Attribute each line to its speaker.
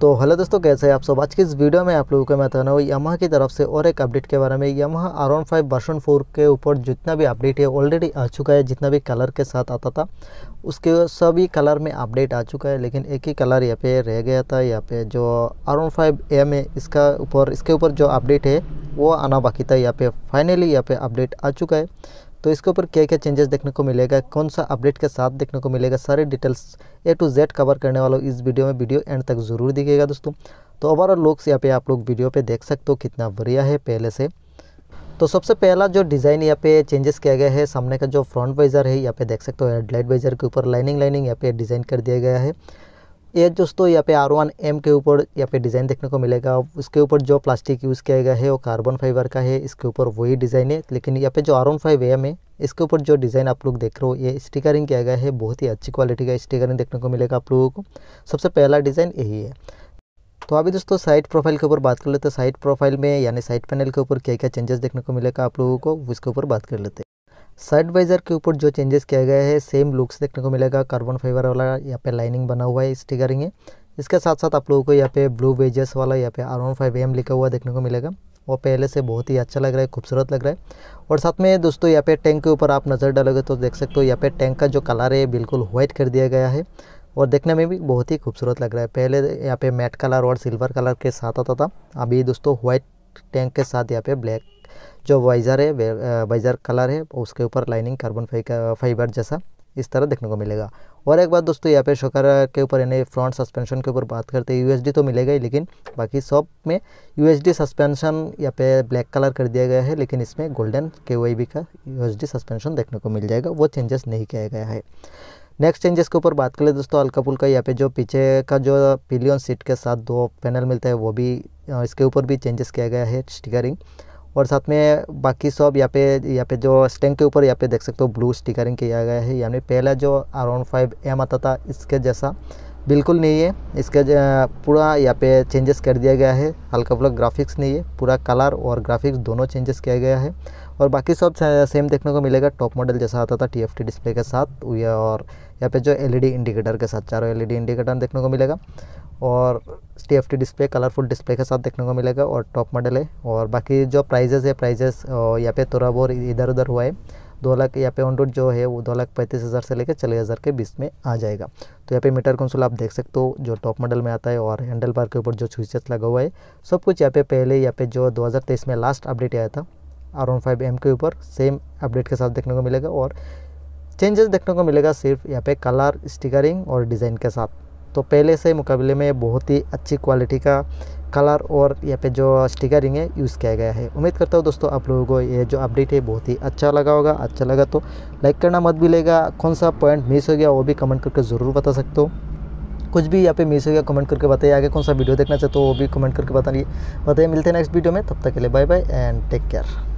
Speaker 1: तो हेलो दोस्तों कैसे हैं आप सब आज की इस वीडियो में आप लोगों को मैं बताना हूँ यमहा की तरफ से और एक अपडेट के बारे में Yamaha R five version four के ऊपर जितना भी अपडेट है ऑलरेडी आ चुका है जितना भी कलर के साथ आता था उसके सभी कलर में अपडेट आ चुका है लेकिन एक ही कलर यहाँ पे रह गया था यहाँ पे जो आर फाइव एम है इसका ऊपर इसके ऊपर जो अपडेट है वो आना बाकी था यहाँ पे फाइनली यहाँ पे अपडेट आ चुका है तो इसके ऊपर क्या क्या चेंजेस देखने को मिलेगा कौन सा अपडेट के साथ देखने को मिलेगा सारे details A to Z cover करने वाला इस वीडियो में वीडियो एंड तक ज़रूर दिखेगा दोस्तों तो ओवरऑल लुक्स यहाँ पे आप लोग वीडियो पे देख सकते हो कितना बढ़िया है पहले से तो सबसे पहला जो डिज़ाइन यहाँ पे चेंजेस किया गया है सामने का जो फ्रंट वाइजर है यहाँ पे देख सकते हो हेडलाइट वाइजर के ऊपर लाइनिंग लाइनिंग यहाँ पे डिज़ाइन कर दिया गया है ये दोस्तों यहाँ पे आर वन एम के ऊपर यहाँ पे डिज़ाइन देखने को मिलेगा उसके ऊपर जो प्लास्टिक यूज़ किया गया है वो कार्बन फाइबर का है इसके ऊपर वही डिज़ाइन है लेकिन यहाँ पे जो आर वन फाइव एम है इसके ऊपर जो डिज़ाइन आप लोग देख रहे हो ये स्टिकरिंग किया गया है बहुत ही अच्छी क्वालिटी का स्टिकरिंग देखने को मिलेगा आप लोगों को सबसे पहला डिज़ाइन यही है तो अभी दोस्तों साइट प्रोफाइल के ऊपर बात कर लेते हैं साइट प्रोफाइल में यानी साइट पैनल के ऊपर क्या क्या चेंजेस देखने को मिलेगा आप लोगों को उसके ऊपर बात कर लेते हैं साइड वाइजर के ऊपर जो चेंजेस किया गया है सेम लुक्स देखने को मिलेगा कार्बन फाइबर वाला यहाँ पे लाइनिंग बना हुआ है स्टिकरिंग है इसके साथ साथ आप लोगों को यहाँ पे ब्लू वेजेस वाला यहाँ पे आर वन फाइव एम लिखा हुआ देखने को मिलेगा वो पहले से बहुत ही अच्छा लग रहा है खूबसूरत लग रहा है और साथ में दोस्तों यहाँ पे टैंक के ऊपर आप नज़र डालोगे तो देख सकते हो यहाँ पे टैंक का जो कलर है बिल्कुल व्हाइट कर दिया गया है और देखने में भी बहुत ही खूबसूरत लग रहा है पहले यहाँ पे मैट कलर और सिल्वर कलर के साथ आता था अभी दोस्तों व्हाइट टैंक के साथ यहाँ पे ब्लैक जो वाइज़र है वाइज़र कलर है उसके ऊपर लाइनिंग कार्बन फाइबर जैसा इस तरह देखने को मिलेगा और एक बात दोस्तों यहाँ पे शोकर के ऊपर यानी फ्रंट सस्पेंशन के ऊपर बात करते हैं यूएसडी तो मिलेगा ही लेकिन बाकी सब में यूएसडी सस्पेंशन यहाँ पे ब्लैक कलर कर दिया गया है लेकिन इसमें गोल्डन के का यूएसडी सस्पेंशन देखने को मिल जाएगा वो चेंजेस नहीं किया गया है नेक्स्ट चेंजेस के ऊपर बात कर ले दोस्तों हल्का पुल्का यहाँ पे जो पीछे का जो पिलियन सीट के साथ दो पैनल मिलता है वो भी इसके ऊपर भी चेंजेस किया गया है स्टिकरिंग और साथ में बाकी सब यहाँ पे यहाँ पे जो स्टैंड के ऊपर यहाँ पे देख सकते हो ब्लू स्टिकरिंग किया गया है यानी पहला जो आर फाइव एम आता था इसके जैसा बिल्कुल नहीं है इसका पूरा यहाँ पे चेंजेस कर दिया गया है हल्का फुल्का ग्राफिक्स नहीं है पूरा कलर और ग्राफिक्स दोनों चेंजेस किया गया है और बाकी सब सेम देखने को मिलेगा टॉप मॉडल जैसा आता था टीएफटी डिस्प्ले के साथ और यहाँ पे जो एलईडी इंडिकेटर e के साथ चारों एलईडी इंडिकेटर e देखने को मिलेगा और T F T display colourful display के साथ देखने को मिलेगा और टॉप मॉडल है और बाकी जो प्राइजेस है प्राइजेस यहाँ पे थोड़ा बहुत इधर उधर हुआ है दो लाख यहाँ पे ऑन रोड जो है वो दो लाख पैंतीस हज़ार से लेकर चालीस हज़ार के बीच में आ जाएगा तो यहाँ पे मीटर कंसोल आप देख सकते हो जो टॉप मॉडल में आता है और हैंडल बार के ऊपर जो स्विचेस लगा हुआ है सब कुछ यहाँ पे पहले यहाँ पे जो तेईस में लास्ट अपडेट आया था आर वन फाइव एम के ऊपर सेम अपडेट के साथ देखने को मिलेगा और चेंजेस देखने को मिलेगा सिर्फ यहाँ पे कलर स्टिकरिंग और डिज़ाइन के साथ तो पहले से मुकाबले में बहुत ही अच्छी क्वालिटी का कलर और यहाँ पे जो स्टिकरिंग है यूज़ किया गया है उम्मीद करता हूँ दोस्तों आप लोगों को ये जो अपडेट है बहुत ही अच्छा लगा होगा अच्छा लगा तो लाइक करना मत भूलेगा कौन सा पॉइंट मिस हो गया वो भी कमेंट करके ज़रूर बता सकते हो कुछ भी यहाँ पे मिस हो गया कमेंट करके बताइए आगे कौन सा वीडियो देखना चाहते हो वो भी कमेंट करके बताइए बताइए मिलते हैं नेक्स्ट वीडियो में तब तक के लिए bye bye and take care